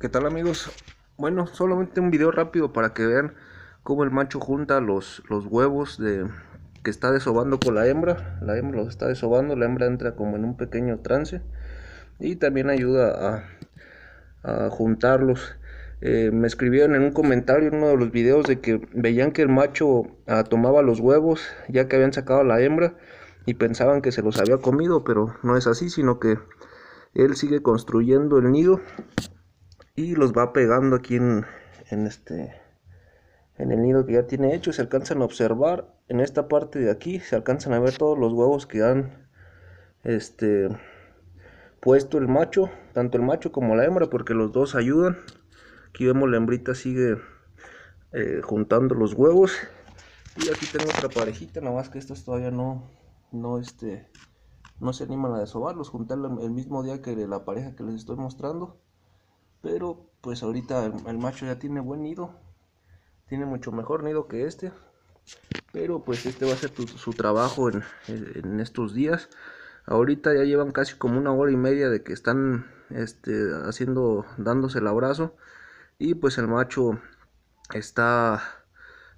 ¿Qué tal amigos? Bueno, solamente un video rápido para que vean cómo el macho junta los, los huevos de, que está desobando con la hembra. La hembra los está desobando, la hembra entra como en un pequeño trance y también ayuda a, juntarlos. Eh, me escribieron en un comentario en uno de los videos de que veían que el macho ah, tomaba los huevos ya que habían sacado a la hembra y pensaban que se los había comido, pero no es así, sino que él sigue construyendo el nido y los va pegando aquí en, este en el nido que ya tiene hecho se alcanzan a observar en esta parte de aquí se alcanzan a ver todos los huevos que han este puesto el macho tanto el macho como la hembra porque los dos ayudan aquí vemos la hembrita sigue eh, juntando los huevos y aquí tengo otra parejita nada más que estos todavía no no este, no se animan a desovarlos juntan el mismo día que la pareja que les estoy mostrando pero pues ahorita el, macho ya tiene buen nido. Tiene mucho mejor nido que este. Pero pues este va a ser su trabajo en, estos días. Ahorita ya llevan casi como una hora y media de que están este, haciendo, dándose el abrazo. Y pues el macho está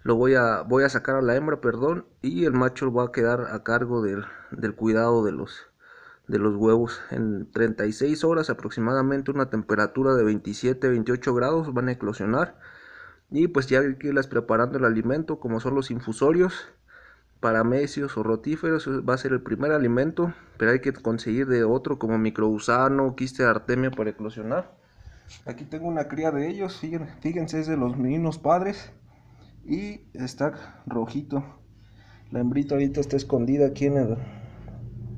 lo voy a, voy a sacar a la hembra, perdón, y el macho va a quedar a cargo del cuidado de los, de los huevos. En 36 horas aproximadamente una temperatura de 27-28 grados van a eclosionar. Y pues ya hay que irlas preparando el alimento como son los infusorios, paramecios o rotíferos. Va a ser el primer alimento, pero hay que conseguir de otro como microgusano, quiste de artemia para eclosionar. Aquí tengo una cría de ellos, fíjense, es de los meninos padres y está rojito. La hembrita ahorita está escondida aquí en el,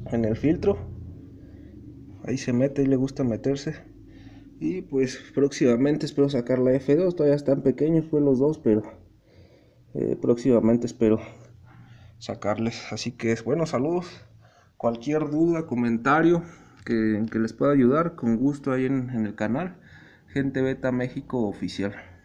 en el filtro ahí se mete y le gusta meterse. Y pues próximamente espero sacar la F2, todavía están pequeños fue los dos, pero eh, próximamente espero sacarles. Así que es bueno, saludos. Cualquier duda, comentario que, les pueda ayudar, con gusto ahí en, en el canal. Gente Beta México Oficial.